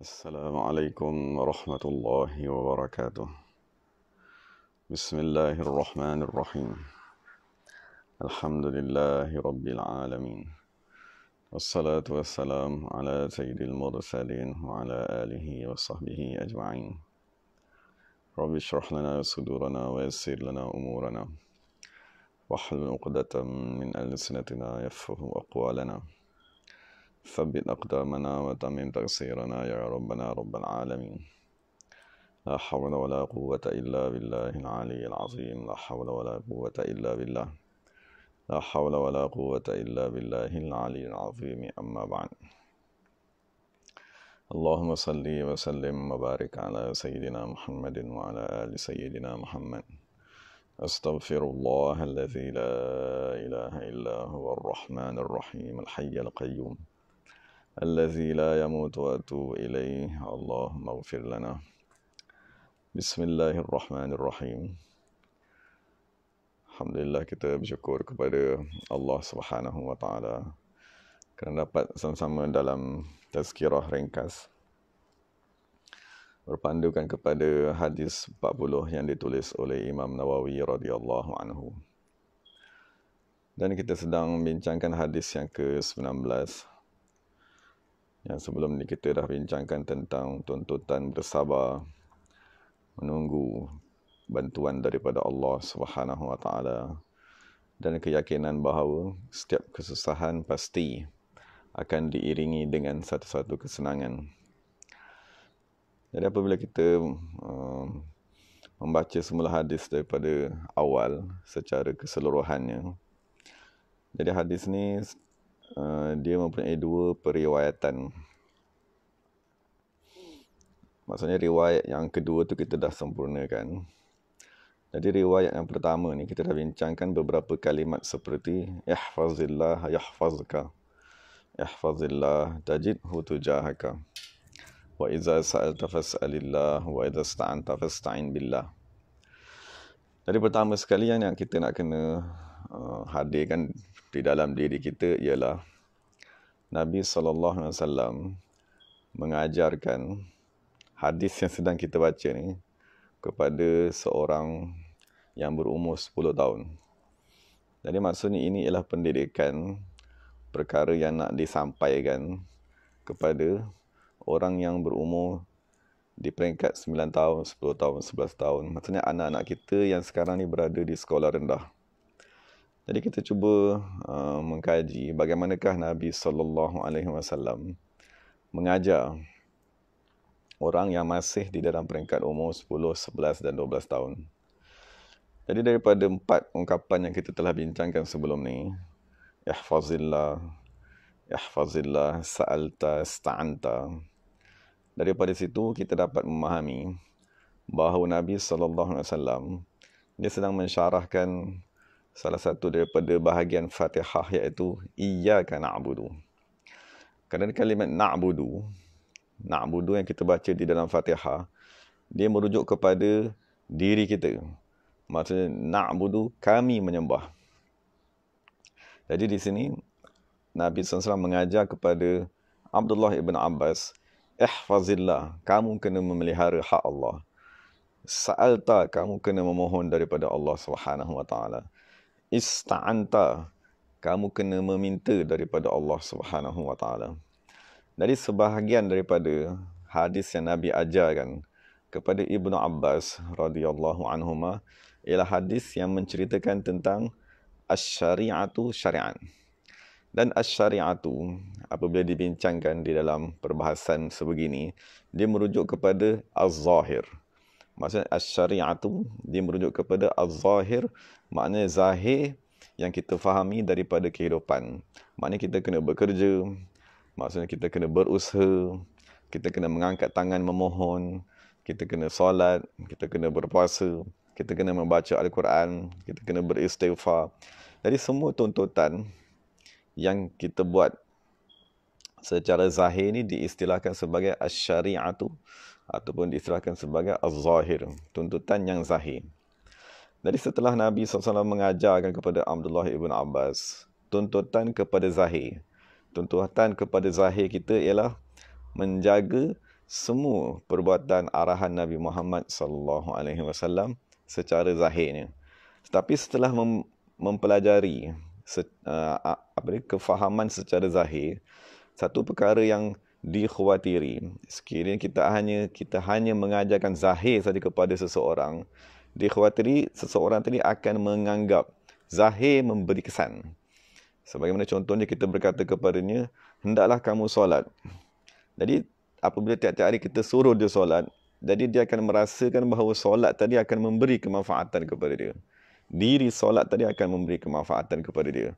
السلام عليكم ورحمة الله وبركاته بسم الله الرحمن الرحيم الحمد لله رب العالمين والصلاة والسلام على سيد المرسلين وعلى آله وصحبه أجمعين رب اشرح لنا صدورنا ويسر لنا أمورنا واحلل عقدة من ألسنتنا يفقه أقوالنا ثبت أقدامنا وتمم تقصيرنا يا ربنا رب العالمين لا حول ولا قوة إلا بالله العلي العظيم لا حول ولا قوة إلا بالله لا حول ولا قوة إلا بالله العلي العظيم أما بعد اللهم صل وسلم وبارك على سيدنا محمد وعلى آل سيدنا محمد أستغفر الله الذي لا إله إلا هو الرحمن الرحيم الحي القيوم الذي لا يموت وأتوب إليه اللهم اغفر لنا بسم الله الرحمن kita bersyukur kepada Allah Subhanahu wa taala kerana dapat sama-sama dalam tazkirah ringkas berpandukan kepada hadis 40 yang ditulis oleh Imam Nawawi radhiyallahu anhu dan kita sedang bincangkan hadis yang ke-19 yang sebelum ni kita dah bincangkan tentang tuntutan bersabar menunggu bantuan daripada Allah Subhanahu Wa Taala dan keyakinan bahawa setiap kesusahan pasti akan diiringi dengan satu-satu kesenangan. Jadi apabila kita um, membaca semula hadis daripada awal secara keseluruhannya. Jadi hadis ni Uh, dia mempunyai dua periwayatan. Maksudnya riwayat yang kedua tu kita dah sempurnakan. Jadi riwayat yang pertama ni kita dah bincangkan beberapa kalimat seperti ihfazillah yahfazka. Ihfazillah tajidhu tujahaka. Wa idza sa'alta fas'alillah wa idza ista'anta fasta'in billah. Jadi pertama sekali yang kita nak kena uh, hadirkan di dalam diri kita ialah Nabi sallallahu alaihi wasallam mengajarkan hadis yang sedang kita baca ni kepada seorang yang berumur 10 tahun. Jadi maksudnya ini ialah pendidikan perkara yang nak disampaikan kepada orang yang berumur di peringkat 9 tahun, 10 tahun, 11 tahun. Maksudnya anak-anak kita yang sekarang ni berada di sekolah rendah. Jadi kita cuba uh, mengkaji bagaimanakah Nabi sallallahu alaihi wasallam mengajar orang yang masih di dalam peringkat umur 10, 11 dan 12 tahun. Jadi daripada empat ungkapan yang kita telah bincangkan sebelum ni, ihfazillah, ihfazillah, sa'alta, sta'anta. Daripada situ kita dapat memahami bahawa Nabi sallallahu alaihi wasallam dia sedang mensyarahkan salah satu daripada bahagian Fatihah iaitu iyyaka na'budu. Kerana kalimat na'budu, na'budu yang kita baca di dalam Fatihah, dia merujuk kepada diri kita. Maksudnya na'budu kami menyembah. Jadi di sini Nabi SAW mengajar kepada Abdullah ibn Abbas, ihfazillah, kamu kena memelihara hak Allah. Sa'alta, kamu kena memohon daripada Allah Subhanahu Wa Taala ista'anta kamu kena meminta daripada Allah Subhanahu wa taala. Dari sebahagian daripada hadis yang Nabi ajarkan kepada Ibnu Abbas radhiyallahu anhuma ialah hadis yang menceritakan tentang asy-syari'atu syari'an. Dan asy-syari'atu apabila dibincangkan di dalam perbahasan sebegini dia merujuk kepada az-zahir. az zahir maksudnya as-syari'atu dia merujuk kepada al zahir maknanya zahir yang kita fahami daripada kehidupan maknanya kita kena bekerja maksudnya kita kena berusaha kita kena mengangkat tangan memohon kita kena solat kita kena berpuasa kita kena membaca al-Quran kita kena beristighfar jadi semua tuntutan yang kita buat secara zahir ni diistilahkan sebagai asy-syari'atu ataupun diistilahkan sebagai az-zahir, tuntutan yang zahir. Jadi setelah Nabi SAW mengajarkan kepada Abdullah ibn Abbas, tuntutan kepada zahir. Tuntutan kepada zahir kita ialah menjaga semua perbuatan arahan Nabi Muhammad SAW secara zahirnya. Tetapi setelah mempelajari se- uh, kefahaman secara zahir, satu perkara yang dikhawatiri. Sekiranya kita hanya kita hanya mengajarkan zahir saja kepada seseorang, dikhawatiri seseorang tadi akan menganggap zahir memberi kesan. Sebagaimana contohnya kita berkata kepadanya, hendaklah kamu solat. Jadi apabila tiap-tiap hari kita suruh dia solat, jadi dia akan merasakan bahawa solat tadi akan memberi kemanfaatan kepada dia. Diri solat tadi akan memberi kemanfaatan kepada dia.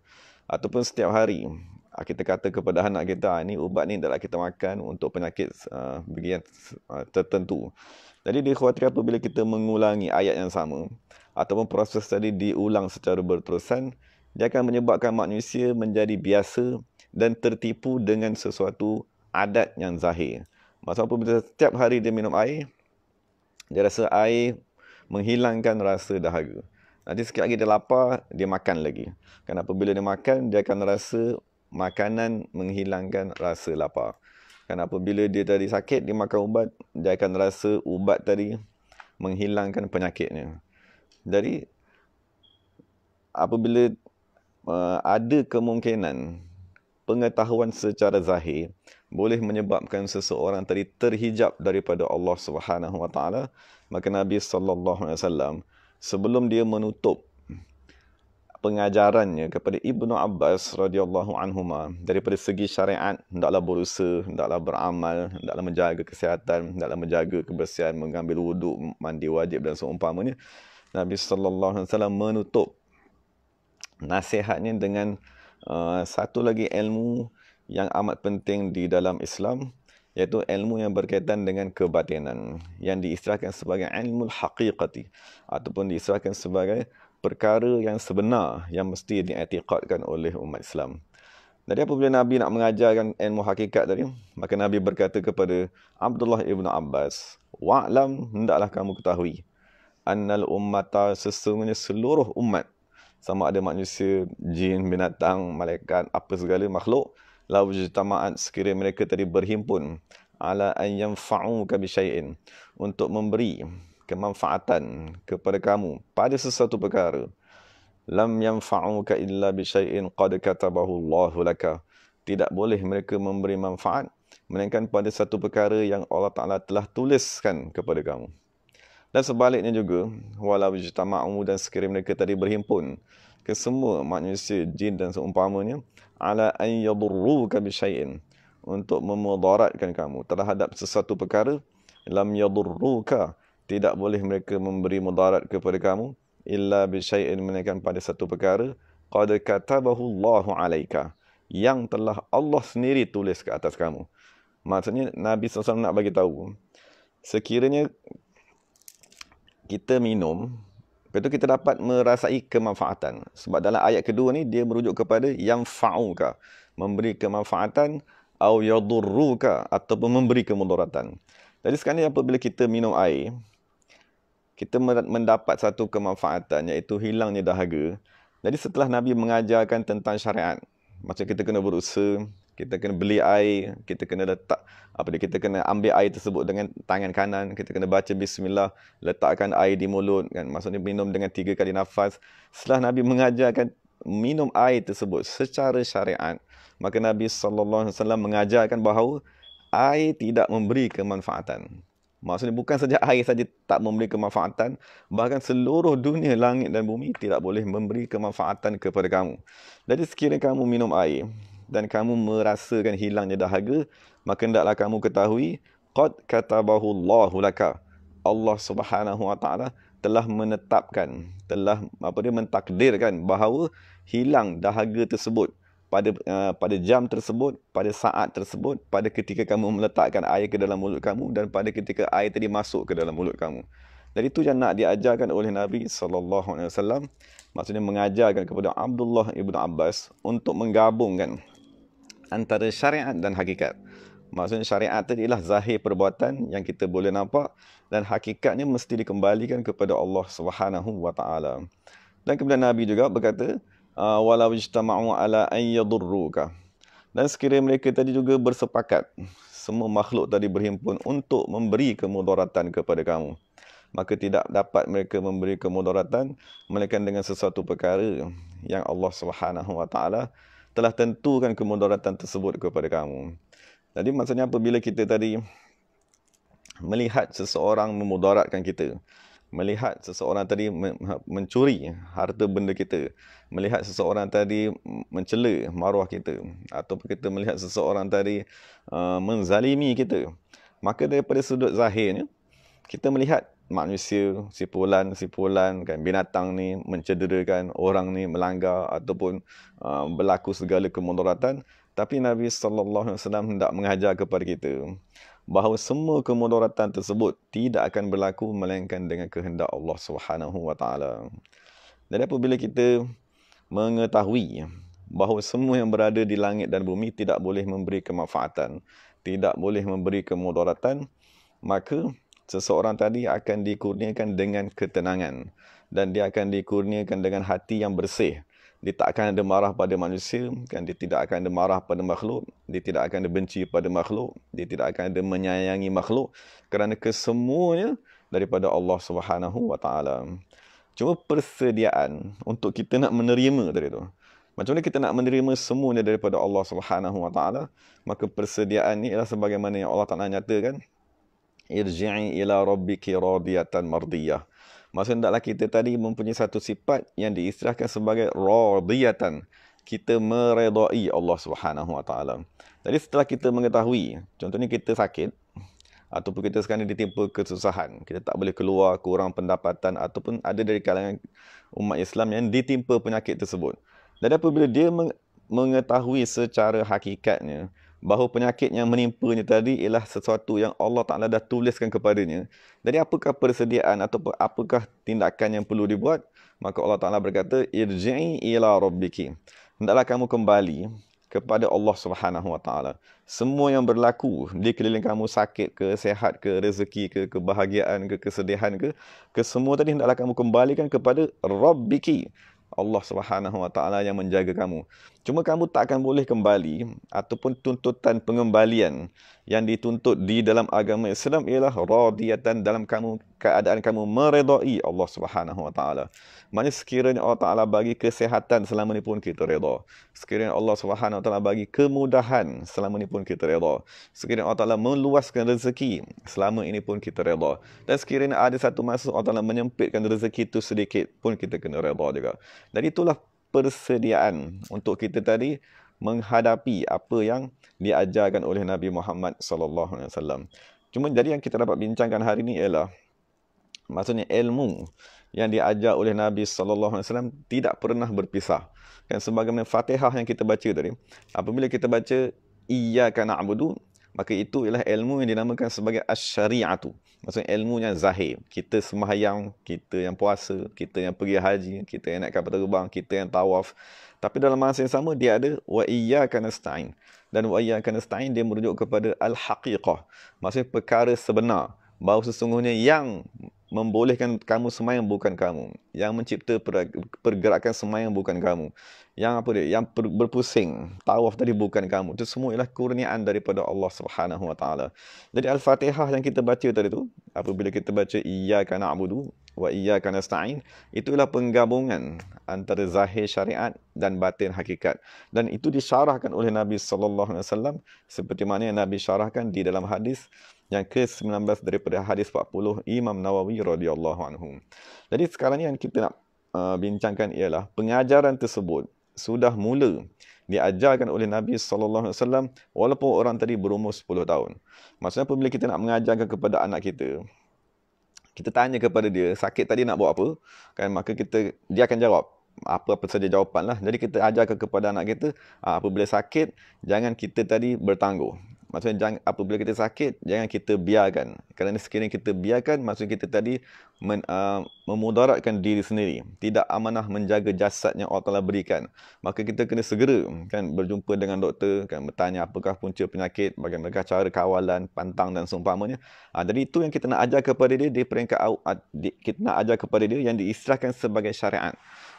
Ataupun setiap hari, Ah, kita kata kepada anak kita ah, ni ubat ni adalah kita makan untuk penyakit uh, ah, bagian tertentu. Jadi dikhawatir apabila kita mengulangi ayat yang sama ataupun proses tadi diulang secara berterusan, dia akan menyebabkan manusia menjadi biasa dan tertipu dengan sesuatu adat yang zahir. Maksud apabila setiap hari dia minum air, dia rasa air menghilangkan rasa dahaga. Nanti sekali lagi dia lapar, dia makan lagi. Kerana apabila dia makan, dia akan rasa makanan menghilangkan rasa lapar. Kan apabila dia tadi sakit, dia makan ubat, dia akan rasa ubat tadi menghilangkan penyakitnya. Jadi, apabila uh, ada kemungkinan pengetahuan secara zahir boleh menyebabkan seseorang tadi terhijab daripada Allah Subhanahu Wa Taala, maka Nabi Sallallahu Alaihi Wasallam sebelum dia menutup pengajarannya kepada Ibnu Abbas radhiyallahu anhuma daripada segi syariat hendaklah berusaha hendaklah beramal hendaklah menjaga kesihatan hendaklah menjaga kebersihan mengambil wuduk mandi wajib dan seumpamanya Nabi sallallahu alaihi wasallam menutup nasihatnya dengan uh, satu lagi ilmu yang amat penting di dalam Islam iaitu ilmu yang berkaitan dengan kebatinan yang diistilahkan sebagai ilmu al-haqiqati ataupun diistilahkan sebagai perkara yang sebenar yang mesti diiktikadkan oleh umat Islam. Jadi apabila Nabi nak mengajarkan ilmu hakikat tadi, maka Nabi berkata kepada Abdullah ibn Abbas, Wa'lam hendaklah kamu ketahui, annal ummatah sesungguhnya seluruh umat, sama ada manusia, jin, binatang, malaikat, apa segala makhluk, lau jitama'at sekiranya mereka tadi berhimpun, ala an yanfa'u kabi syai'in, untuk memberi, kemanfaatan kepada kamu pada sesuatu perkara lam yanfa'uka illa bi syai'in qad katabahu Allah laka tidak boleh mereka memberi manfaat melainkan pada satu perkara yang Allah Taala telah tuliskan kepada kamu dan sebaliknya juga walau jitama'u dan sekiranya mereka tadi berhimpun ke semua manusia jin dan seumpamanya ala an yadurruka bi syai'in untuk memudaratkan kamu terhadap sesuatu perkara lam yadurruka tidak boleh mereka memberi mudarat kepada kamu illa bi syai'in menaikan pada satu perkara qad katabahu Allah alaika, yang telah Allah sendiri tulis ke atas kamu. Maksudnya Nabi SAW nak bagi tahu sekiranya kita minum Lepas itu kita dapat merasai kemanfaatan. Sebab dalam ayat kedua ni dia merujuk kepada yang fa'uka. Memberi kemanfaatan. atau yadurruka. Ataupun memberi kemudaratan. Jadi sekarang ni apabila kita minum air kita mendapat satu kemanfaatan iaitu hilangnya dahaga. Jadi setelah Nabi mengajarkan tentang syariat, macam kita kena berusaha, kita kena beli air, kita kena letak apa dia kita kena ambil air tersebut dengan tangan kanan, kita kena baca bismillah, letakkan air di mulut kan. Maksudnya minum dengan tiga kali nafas. Setelah Nabi mengajarkan minum air tersebut secara syariat, maka Nabi sallallahu alaihi wasallam mengajarkan bahawa air tidak memberi kemanfaatan. Maksudnya bukan saja air saja tak memberi kemanfaatan, bahkan seluruh dunia langit dan bumi tidak boleh memberi kemanfaatan kepada kamu. Jadi sekiranya kamu minum air dan kamu merasakan hilangnya dahaga, maka hendaklah kamu ketahui qad katabahu Allahu laka. Allah Subhanahu wa taala telah menetapkan, telah apa dia mentakdirkan bahawa hilang dahaga tersebut pada uh, pada jam tersebut, pada saat tersebut, pada ketika kamu meletakkan air ke dalam mulut kamu dan pada ketika air tadi masuk ke dalam mulut kamu. Jadi itu yang nak diajarkan oleh Nabi sallallahu alaihi wasallam maksudnya mengajarkan kepada Abdullah ibn Abbas untuk menggabungkan antara syariat dan hakikat. Maksudnya syariat tadi ialah zahir perbuatan yang kita boleh nampak dan hakikatnya mesti dikembalikan kepada Allah Subhanahu wa taala. Dan kemudian Nabi juga berkata, Ah, walau ijtama'u ala an yadurruka. Dan sekiranya mereka tadi juga bersepakat, semua makhluk tadi berhimpun untuk memberi kemudaratan kepada kamu. Maka tidak dapat mereka memberi kemudaratan melainkan dengan sesuatu perkara yang Allah Subhanahu wa taala telah tentukan kemudaratan tersebut kepada kamu. Jadi maksudnya apabila kita tadi melihat seseorang memudaratkan kita, melihat seseorang tadi ha, mencuri harta benda kita melihat seseorang tadi mencela maruah kita atau kita melihat seseorang tadi uh, menzalimi kita maka daripada sudut zahirnya kita melihat manusia sipulan sipulan kan binatang ni mencederakan orang ni melanggar ataupun uh, berlaku segala kemudaratan tapi Nabi sallallahu alaihi wasallam hendak mengajar kepada kita bahawa semua kemudaratan tersebut tidak akan berlaku melainkan dengan kehendak Allah Subhanahu wa taala. Jadi apabila kita mengetahui bahawa semua yang berada di langit dan bumi tidak boleh memberi kemanfaatan, tidak boleh memberi kemudaratan, maka seseorang tadi akan dikurniakan dengan ketenangan dan dia akan dikurniakan dengan hati yang bersih dia tak akan ada marah pada manusia kan dia tidak akan ada marah pada makhluk dia tidak akan ada benci pada makhluk dia tidak akan ada menyayangi makhluk kerana kesemuanya daripada Allah Subhanahu wa cuma persediaan untuk kita nak menerima tadi tu macam mana kita nak menerima semuanya daripada Allah Subhanahu wa maka persediaan ni ialah sebagaimana yang Allah Taala nyatakan irji'i ila rabbiki radiyatan mardiyah Maksud hendaklah kita tadi mempunyai satu sifat yang diistilahkan sebagai radiyatan. Kita meredai Allah Subhanahu Wa Taala. Jadi setelah kita mengetahui, contohnya kita sakit ataupun kita sekarang ditimpa kesusahan, kita tak boleh keluar kurang pendapatan ataupun ada dari kalangan umat Islam yang ditimpa penyakit tersebut. Dan apabila dia mengetahui secara hakikatnya, bahawa penyakit yang menimpanya tadi ialah sesuatu yang Allah Ta'ala dah tuliskan kepadanya. Jadi apakah persediaan atau apakah tindakan yang perlu dibuat? Maka Allah Ta'ala berkata, Irji'i ila rabbiki. Hendaklah kamu kembali kepada Allah Subhanahu Wa Ta'ala. Semua yang berlaku di keliling kamu sakit ke, sehat ke, rezeki ke, kebahagiaan ke, kesedihan ke, kesemua tadi hendaklah kamu kembalikan kepada Rabbiki. Allah Subhanahu Wa Taala yang menjaga kamu. Cuma kamu tak akan boleh kembali ataupun tuntutan pengembalian yang dituntut di dalam agama Islam ialah radiatan dalam kamu keadaan kamu meredai Allah Subhanahu Wa Taala. Maknanya sekiranya Allah Taala bagi kesihatan selama ni pun kita redha. Sekiranya Allah Subhanahu Wa Taala bagi kemudahan selama ni pun kita redha. Sekiranya Allah Taala meluaskan rezeki selama ini pun kita redha. Dan sekiranya ada satu masa Allah Taala menyempitkan rezeki itu sedikit pun kita kena redha juga. Dan itulah persediaan untuk kita tadi menghadapi apa yang diajarkan oleh Nabi Muhammad sallallahu alaihi wasallam. Cuma jadi yang kita dapat bincangkan hari ini ialah maksudnya ilmu yang diajar oleh Nabi sallallahu alaihi wasallam tidak pernah berpisah. Kan sebagaimana Fatihah yang kita baca tadi, apabila kita baca iyyaka na'budu maka itu ialah ilmu yang dinamakan sebagai asy-syari'atu maksudnya ilmu yang zahir kita sembahyang kita yang puasa kita yang pergi haji kita yang naik kapal terbang kita yang tawaf tapi dalam masa yang sama dia ada wa iyyaka nasta'in dan wa iyyaka nasta'in dia merujuk kepada al-haqiqah maksudnya perkara sebenar bahawa sesungguhnya yang membolehkan kamu semayang bukan kamu. Yang mencipta pergerakan semayang bukan kamu. Yang apa dia? Yang berpusing. Tawaf tadi bukan kamu. Itu semua ialah kurniaan daripada Allah Subhanahu Wa Taala. Jadi Al-Fatihah yang kita baca tadi tu, apabila kita baca karena Iyaka na'budu wa iyyaka nasta'in itulah penggabungan antara zahir syariat dan batin hakikat dan itu disyarahkan oleh Nabi sallallahu alaihi wasallam seperti mana yang Nabi syarahkan di dalam hadis yang ke-19 daripada hadis 40 Imam Nawawi radhiyallahu anhu. Jadi sekarang ni yang kita nak uh, bincangkan ialah pengajaran tersebut sudah mula diajarkan oleh Nabi sallallahu alaihi wasallam walaupun orang tadi berumur 10 tahun. Maksudnya apabila kita nak mengajarkan kepada anak kita kita tanya kepada dia sakit tadi nak buat apa kan maka kita dia akan jawab apa-apa saja jawapan lah. Jadi kita ajarkan kepada anak kita, ah, apabila sakit, jangan kita tadi bertangguh maksudnya jangan, apabila kita sakit jangan kita biarkan kerana sekiranya kita biarkan maksudnya kita tadi men, uh, memudaratkan diri sendiri tidak amanah menjaga jasad yang Allah telah berikan maka kita kena segera kan berjumpa dengan doktor kan bertanya apakah punca penyakit bagaimana cara kawalan pantang dan seumpamanya uh, jadi itu yang kita nak ajar kepada dia di peringkat uh, di, kita nak ajar kepada dia yang diisrahkan sebagai syariat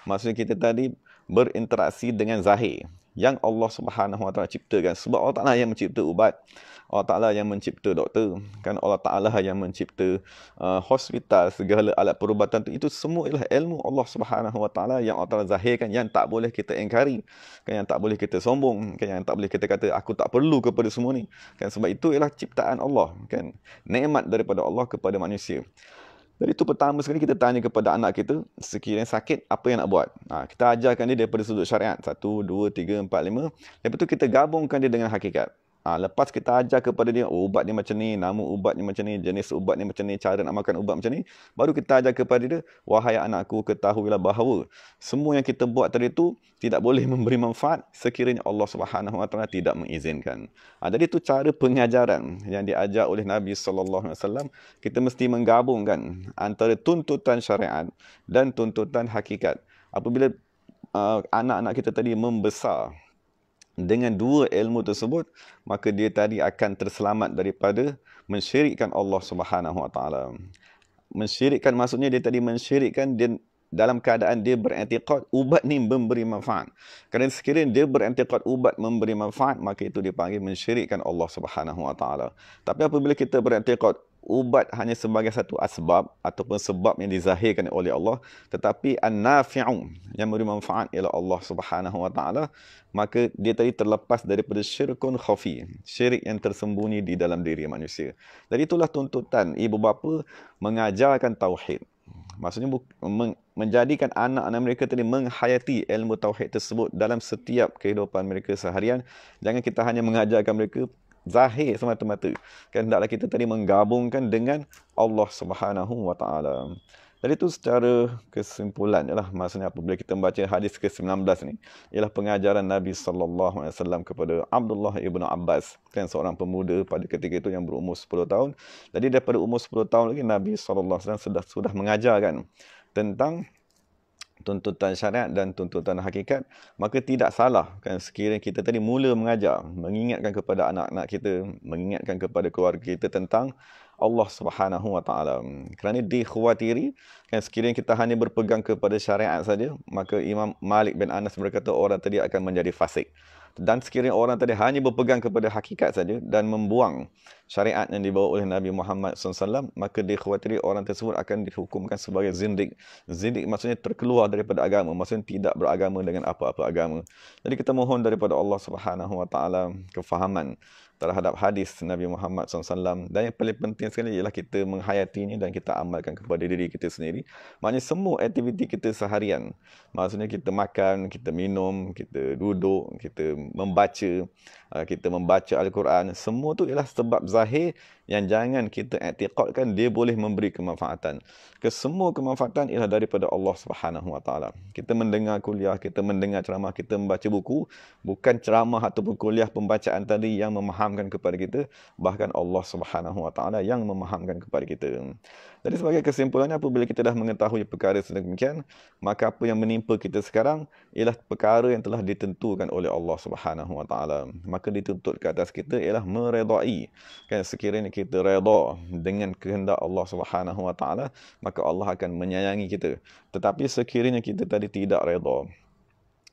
maksudnya kita tadi berinteraksi dengan zahir yang Allah Subhanahu Wa Taala ciptakan. Sebab Allah Taala yang mencipta ubat, Allah Taala yang mencipta doktor, kan Allah Taala yang mencipta uh, hospital segala alat perubatan itu, itu semua ialah ilmu Allah Subhanahu Wa Taala yang Allah Taala zahirkan yang tak boleh kita ingkari, kan yang tak boleh kita sombong, kan yang tak boleh kita kata aku tak perlu kepada semua ni. Kan sebab itu ialah ciptaan Allah, kan nikmat daripada Allah kepada manusia. Jadi itu pertama sekali kita tanya kepada anak kita, sekiranya sakit, apa yang nak buat? Ha, kita ajarkan dia daripada sudut syariat. Satu, dua, tiga, empat, lima. Lepas tu kita gabungkan dia dengan hakikat. Ha, lepas kita ajar kepada dia, oh, ubat ni macam ni, nama ubat ni macam ni, jenis ubat ni macam ni, cara nak makan ubat macam ni. Baru kita ajar kepada dia, wahai anakku, ketahuilah bahawa semua yang kita buat tadi tu tidak boleh memberi manfaat sekiranya Allah swt tidak mengizinkan. Ha, jadi tu cara pengajaran yang diajar oleh Nabi saw Kita mesti menggabungkan antara tuntutan syariat dan tuntutan hakikat. Apabila uh, anak-anak kita tadi membesar, dengan dua ilmu tersebut maka dia tadi akan terselamat daripada mensyirikkan Allah Subhanahu Wa Taala mensyirikkan maksudnya dia tadi mensyirikkan dia dalam keadaan dia beretiqad ubat ni memberi manfaat kerana sekiranya dia beretiqad ubat memberi manfaat maka itu dipanggil mensyirikkan Allah Subhanahu Wa Taala tapi apabila kita beretiqad ubat hanya sebagai satu asbab ataupun sebab yang dizahirkan oleh Allah tetapi an-nafi'u yang memberi manfaat ialah Allah Subhanahu wa taala maka dia tadi terlepas daripada syirkun khafi syirik yang tersembunyi di dalam diri manusia dari itulah tuntutan ibu bapa mengajarkan tauhid maksudnya menjadikan anak-anak mereka tadi menghayati ilmu tauhid tersebut dalam setiap kehidupan mereka seharian jangan kita hanya mengajarkan mereka zahir semata-mata kan. kehendaklah kita tadi menggabungkan dengan Allah Subhanahu wa taala jadi itu secara kesimpulan ialah maksudnya apabila kita membaca hadis ke-19 ni ialah pengajaran Nabi sallallahu alaihi wasallam kepada Abdullah ibn Abbas kan seorang pemuda pada ketika itu yang berumur 10 tahun. Jadi daripada umur 10 tahun lagi Nabi sallallahu alaihi wasallam sudah sudah mengajarkan tentang tuntutan syariat dan tuntutan hakikat, maka tidak salah kan sekiranya kita tadi mula mengajar, mengingatkan kepada anak-anak kita, mengingatkan kepada keluarga kita tentang Allah Subhanahu Wa Taala. Kerana dikhawatiri kan sekiranya kita hanya berpegang kepada syariat saja, maka Imam Malik bin Anas berkata orang tadi akan menjadi fasik dan sekiranya orang tadi hanya berpegang kepada hakikat saja dan membuang syariat yang dibawa oleh Nabi Muhammad SAW, maka dikhawatiri orang tersebut akan dihukumkan sebagai zindik. Zindik maksudnya terkeluar daripada agama, maksudnya tidak beragama dengan apa-apa agama. Jadi kita mohon daripada Allah Subhanahu Wa Taala kefahaman terhadap hadis Nabi Muhammad SAW dan yang paling penting sekali ialah kita menghayatinya dan kita amalkan kepada diri kita sendiri Maksudnya semua aktiviti kita seharian maksudnya kita makan, kita minum, kita duduk, kita membaca uh, kita membaca Al-Quran semua tu ialah sebab zahir yang jangan kita etiqatkan dia boleh memberi kemanfaatan kesemua kemanfaatan ialah daripada Allah Subhanahu Wa kita mendengar kuliah, kita mendengar ceramah, kita membaca buku bukan ceramah ataupun kuliah pembacaan tadi yang memahami memahamkan kepada kita bahkan Allah Subhanahu Wa Taala yang memahamkan kepada kita. Jadi sebagai kesimpulannya apabila kita dah mengetahui perkara sedemikian maka apa yang menimpa kita sekarang ialah perkara yang telah ditentukan oleh Allah Subhanahu Wa Taala. Maka dituntut ke atas kita ialah meredai. Kan sekiranya kita redha dengan kehendak Allah Subhanahu Wa Taala maka Allah akan menyayangi kita. Tetapi sekiranya kita tadi tidak redha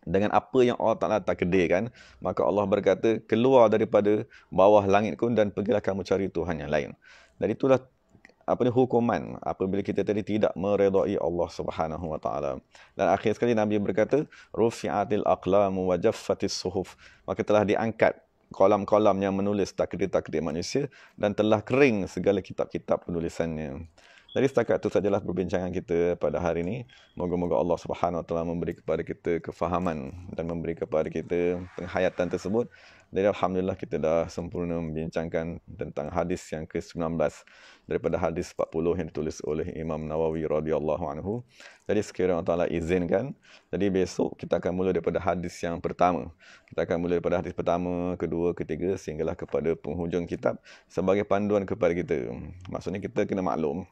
dengan apa yang Allah Ta'ala tak kan, maka Allah berkata, keluar daripada bawah langit kun dan pergilah kamu cari Tuhan yang lain. Dan itulah apa ni hukuman apabila kita tadi tidak meredai Allah Subhanahu wa taala. Dan akhir sekali Nabi berkata, rufi'atil aqlamu wa jaffatis suhuf. Maka telah diangkat kolam-kolam yang menulis takdir-takdir manusia dan telah kering segala kitab-kitab penulisannya. Jadi setakat itu sajalah perbincangan kita pada hari ini. Moga-moga Allah Subhanahu Wa Taala memberi kepada kita kefahaman dan memberi kepada kita penghayatan tersebut. Jadi alhamdulillah kita dah sempurna membincangkan tentang hadis yang ke-19 daripada hadis 40 yang ditulis oleh Imam Nawawi radhiyallahu anhu. Jadi sekiranya Allah Taala izinkan, jadi besok kita akan mula daripada hadis yang pertama. Kita akan mula daripada hadis pertama, kedua, ketiga sehinggalah kepada penghujung kitab sebagai panduan kepada kita. Maksudnya kita kena maklum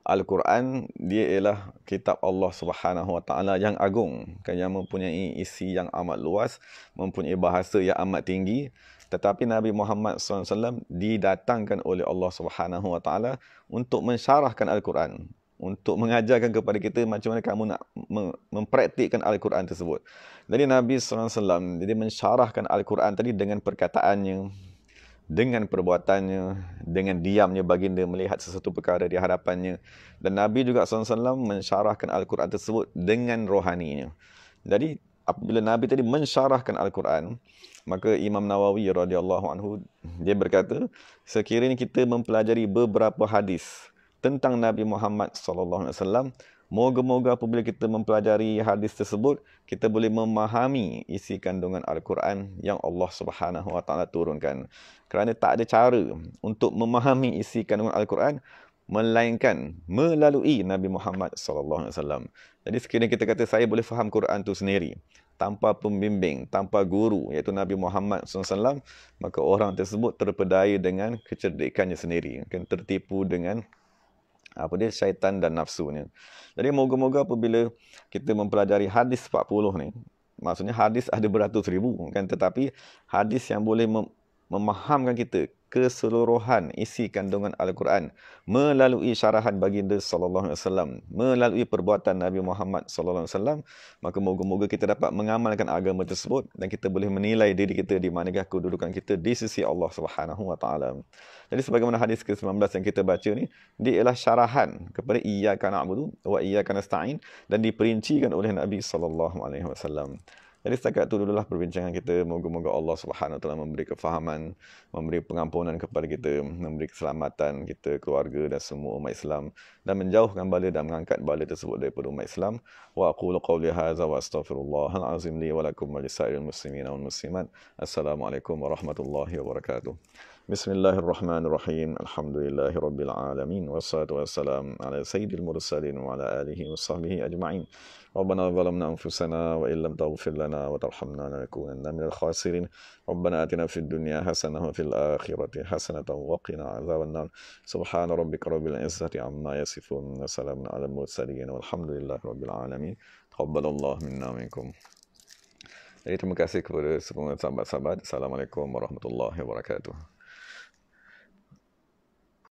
Al-Quran dia ialah kitab Allah Subhanahu Wa Taala yang agung kan yang mempunyai isi yang amat luas mempunyai bahasa yang amat tinggi tetapi Nabi Muhammad SAW didatangkan oleh Allah Subhanahu Wa Taala untuk mensyarahkan Al-Quran untuk mengajarkan kepada kita macam mana kamu nak mempraktikkan Al-Quran tersebut. Jadi Nabi SAW jadi mensyarahkan Al-Quran tadi dengan perkataannya, dengan perbuatannya, dengan diamnya baginda melihat sesuatu perkara di hadapannya. Dan Nabi juga SAW mensyarahkan Al-Quran tersebut dengan rohaninya. Jadi, apabila Nabi tadi mensyarahkan Al-Quran, maka Imam Nawawi radhiyallahu anhu dia berkata, sekiranya kita mempelajari beberapa hadis tentang Nabi Muhammad sallallahu alaihi wasallam, Moga-moga apabila kita mempelajari hadis tersebut, kita boleh memahami isi kandungan Al-Quran yang Allah Subhanahu Wa Taala turunkan. Kerana tak ada cara untuk memahami isi kandungan Al-Quran melainkan melalui Nabi Muhammad SAW. Jadi sekiranya kita kata saya boleh faham Quran tu sendiri tanpa pembimbing, tanpa guru iaitu Nabi Muhammad SAW, maka orang tersebut terpedaya dengan kecerdikannya sendiri. Kan tertipu dengan apa dia syaitan dan nafsu ni. Jadi moga-moga apabila kita mempelajari hadis 40 ni, maksudnya hadis ada beratus ribu kan tetapi hadis yang boleh mem- memahamkan kita keseluruhan isi kandungan Al-Quran melalui syarahan baginda sallallahu alaihi wasallam melalui perbuatan Nabi Muhammad sallallahu alaihi wasallam maka moga-moga kita dapat mengamalkan agama tersebut dan kita boleh menilai diri kita di manakah kedudukan kita di sisi Allah Subhanahu wa taala. Jadi sebagaimana hadis ke-19 yang kita baca ni dia ialah syarahan kepada iyyaka na'budu wa iyyaka nasta'in dan diperincikan oleh Nabi sallallahu alaihi wasallam. Jadi setakat itu dululah perbincangan kita. Moga-moga Allah Subhanahu Wa Taala memberi kefahaman, memberi pengampunan kepada kita, memberi keselamatan kita keluarga dan semua umat Islam dan menjauhkan bala dan mengangkat bala tersebut daripada umat Islam. Wa aqulu qawli hadza wa astaghfirullahal azim li wa lakum wa lisairil muslimin wal muslimat. Assalamualaikum warahmatullahi wabarakatuh. بسم الله الرحمن الرحيم الحمد لله رب العالمين والصلاة والسلام على سيد المرسلين وعلى آله وصحبه أجمعين ربنا ظلمنا أنفسنا وإن لم تغفر لنا وترحمنا لنكونن من الخاسرين ربنا آتنا في الدنيا حسنة وفي الآخرة حسنة وقنا عذاب النار سبحان ربك رب العزة عما يصفون وسلام على المرسلين والحمد لله رب العالمين تقبل الله منا منكم Jadi terima kasih kepada semua sahabat-sahabat. Assalamualaikum warahmatullahi wabarakatuh.